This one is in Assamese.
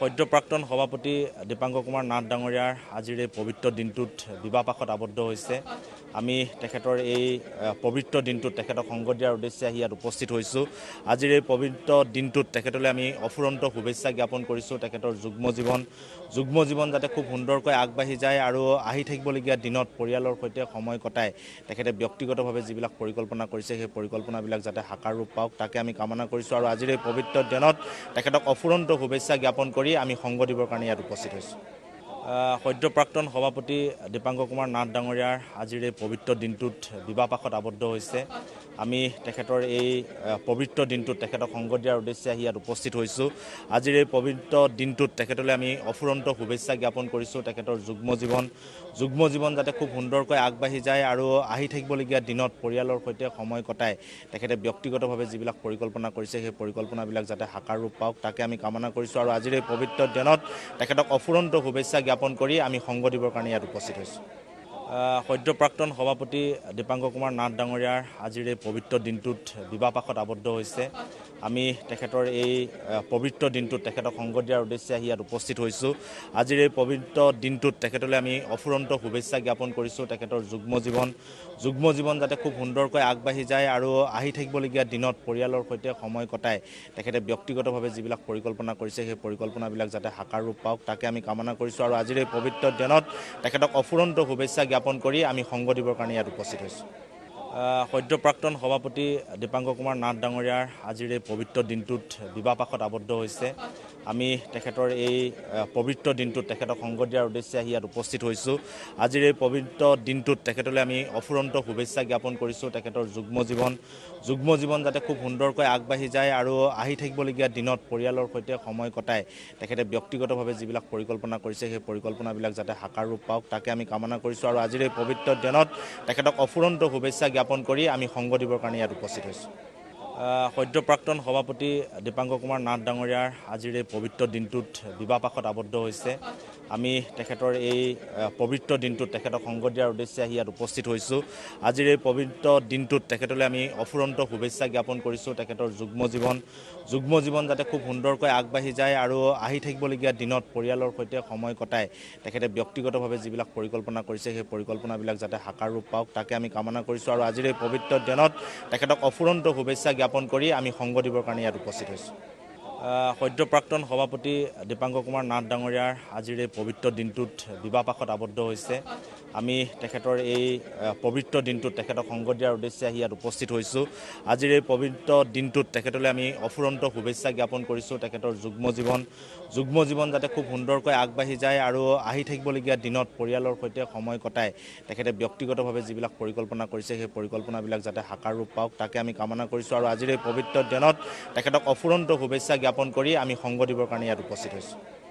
সদ্য প্ৰাক্তন সভাপতি দীপাংক কুমাৰ নাথ ডাঙৰীয়াৰ আজিৰ এই পবিত্ৰ দিনটোত বিবাহপাশত আবদ্ধ হৈছে আমি তেখেতৰ এই পবিত্ৰ দিনটোত তেখেতক সংগ দিয়াৰ উদ্দেশ্যে আহি ইয়াত উপস্থিত হৈছোঁ আজিৰ এই পবিত্ৰ দিনটোত তেখেতলৈ আমি অফুৰন্ত শুভেচ্ছা জ্ঞাপন কৰিছোঁ তেখেতৰ যুগ্ম জীৱন যুগ্ম জীৱন যাতে খুব সুন্দৰকৈ আগবাঢ়ি যায় আৰু আহি থাকিবলগীয়া দিনত পৰিয়ালৰ সৈতে সময় কটাই তেখেতে ব্যক্তিগতভাৱে যিবিলাক পৰিকল্পনা কৰিছে সেই পৰিকল্পনাবিলাক যাতে সাকাৰ ৰূপ পাওক তাকে আমি কামনা কৰিছোঁ আৰু আজিৰ এই পবিত্ৰ দিনত তেখেতক অফুৰন্ত শুভেচ্ছা জ্ঞাপন কৰি আমি সংগ দিবৰ কাৰণে ইয়াত উপস্থিত হৈছোঁ সদ্য প্ৰাক্তন সভাপতি দীপাংক কুমাৰ নাথ ডাঙৰীয়াৰ আজিৰ এই পবিত্ৰ দিনটোত বিবাহপাশত আবদ্ধ হৈছে আমি তেখেতৰ এই পবিত্ৰ দিনটোত তেখেতক সংগ দিয়াৰ উদ্দেশ্যে আহি ইয়াত উপস্থিত হৈছোঁ আজিৰ এই পবিত্ৰ দিনটোত তেখেতলৈ আমি অফুৰন্ত শুভেচ্ছা জ্ঞাপন কৰিছোঁ তেখেতৰ যুগ্ম জীৱন যুগ্ম জীৱন যাতে খুব সুন্দৰকৈ আগবাঢ়ি যায় আৰু আহি থাকিবলগীয়া দিনত পৰিয়ালৰ সৈতে সময় কটাই তেখেতে ব্যক্তিগতভাৱে যিবিলাক পৰিকল্পনা কৰিছে সেই পৰিকল্পনাবিলাক যাতে সাকাৰ ৰূপ পাওক তাকে আমি কামনা কৰিছোঁ আৰু আজিৰ এই পবিত্ৰ দিনত তেখেতক অফুৰন্ত শুভেচ্ছা জ্ঞাপন কৰি আমি সংগ দিবৰ কাৰণে ইয়াত উপস্থিত হৈছোঁ সদ্য প্ৰাক্তন সভাপতি দীপাংক কুমাৰ নাথ ডাঙৰীয়াৰ আজিৰ এই পবিত্ৰ দিনটোত বিবাহপাশত আবদ্ধ হৈছে আমি তেখেতৰ এই পবিত্ৰ দিনটোত তেখেতক সংগ দিয়াৰ উদ্দেশ্যে আহি ইয়াত উপস্থিত হৈছোঁ আজিৰ এই পবিত্ৰ দিনটোত তেখেতলৈ আমি অফুৰন্ত শুভেচ্ছা জ্ঞাপন কৰিছোঁ তেখেতৰ যুগ্ম জীৱন যুগ্ম জীৱন যাতে খুব সুন্দৰকৈ আগবাঢ়ি যায় আৰু আহি থাকিবলগীয়া দিনত পৰিয়ালৰ সৈতে সময় কটাই তেখেতে ব্যক্তিগতভাৱে যিবিলাক পৰিকল্পনা কৰিছে সেই পৰিকল্পনাবিলাক যাতে সাকাৰ ৰূপ পাওক তাকে আমি কামনা কৰিছোঁ আৰু আজিৰ এই পবিত্ৰ দিনত তেখেতক অফুৰন্ত শুভেচ্ছা জ্ঞাপন কৰি আমি সংগ দিবৰ কাৰণে ইয়াত উপস্থিত হৈছোঁ সদ্য প্ৰাক্তন সভাপতি দীপাংক কুমাৰ নাথ ডাঙৰীয়াৰ আজিৰ এই পবিত্ৰ দিনটোত বিবাহপাশত আবদ্ধ হৈছে আমি তেখেতৰ এই পবিত্ৰ দিনটোত তেখেতক সংগ দিয়াৰ উদ্দেশ্যে আহি ইয়াত উপস্থিত হৈছোঁ আজিৰ এই পবিত্ৰ দিনটোত তেখেতলৈ আমি অফুৰন্ত শুভেচ্ছা জ্ঞাপন কৰিছোঁ তেখেতৰ যুগ্ম জীৱন যুগ্ম জীৱন যাতে খুব সুন্দৰকৈ আগবাঢ়ি যায় আৰু আহি থাকিবলগীয়া দিনত পৰিয়ালৰ সৈতে সময় কটাই তেখেতে ব্যক্তিগতভাৱে যিবিলাক পৰিকল্পনা কৰিছে সেই পৰিকল্পনাবিলাক যাতে সাকাৰ ৰূপ পাওক তাকে আমি কামনা কৰিছোঁ আৰু আজিৰ এই পবিত্ৰ দিনত তেখেতক অফুৰন্ত শুভেচ্ছা জ্ঞাপন কৰি আমি সংগ দিবৰ কাৰণে ইয়াত উপস্থিত হৈছোঁ সদ্য প্ৰাক্তন সভাপতি দীপাংক কুমাৰ নাথ ডাঙৰীয়াৰ আজিৰ এই পবিত্ৰ দিনটোত বিবাহপাশত আবদ্ধ হৈছে আমি তেখেতৰ এই পবিত্ৰ দিনটোত তেখেতক সংগ দিয়াৰ উদ্দেশ্যে আহি ইয়াত উপস্থিত হৈছোঁ আজিৰ এই পবিত্ৰ দিনটোত তেখেতলৈ আমি অফুৰন্ত শুভেচ্ছা জ্ঞাপন কৰিছোঁ তেখেতৰ যুগ্ম জীৱন যুগ্ম জীৱন যাতে খুব সুন্দৰকৈ আগবাঢ়ি যায় আৰু আহি থাকিবলগীয়া দিনত পৰিয়ালৰ সৈতে সময় কটাই তেখেতে ব্যক্তিগতভাৱে যিবিলাক পৰিকল্পনা কৰিছে সেই পৰিকল্পনাবিলাক যাতে সাকাৰ ৰূপ পাওক তাকে আমি কামনা কৰিছোঁ আৰু আজিৰ এই পবিত্ৰ দিনত তেখেতক অফুৰন্ত শুভেচ্ছা জ্ঞাপন কৰি আমি সংগ দিবৰ কাৰণে ইয়াত উপস্থিত হৈছোঁ সদ্য প্ৰাক্তন সভাপতি দীপাংক কুমাৰ নাথ ডাঙৰীয়াৰ আজিৰ এই পবিত্ৰ দিনটোত বিবাহপাশত আবদ্ধ হৈছে আমি তেখেতৰ এই পবিত্ৰ দিনটোত তেখেতক সংগ দিয়াৰ উদ্দেশ্যে আহি ইয়াত উপস্থিত হৈছোঁ আজিৰ এই পবিত্ৰ দিনটোত তেখেতলৈ আমি অফুৰন্ত শুভেচ্ছা জ্ঞাপন কৰিছোঁ তেখেতৰ যুগ্ম জীৱন যুগ্ম জীৱন যাতে খুব সুন্দৰকৈ আগবাঢ়ি যায় আৰু আহি থাকিবলগীয়া দিনত পৰিয়ালৰ সৈতে সময় কটাই তেখেতে ব্যক্তিগতভাৱে যিবিলাক পৰিকল্পনা কৰিছে সেই পৰিকল্পনাবিলাক যাতে সাকাৰ ৰূপ পাওক তাকে আমি কামনা কৰিছোঁ আৰু আজিৰ এই পবিত্ৰ দিনত তেখেতক অফুৰন্ত শুভেচ্ছা জ্ঞাপন কৰি আমি সংগ দিবৰ কাৰণে ইয়াত উপস্থিত হৈছোঁ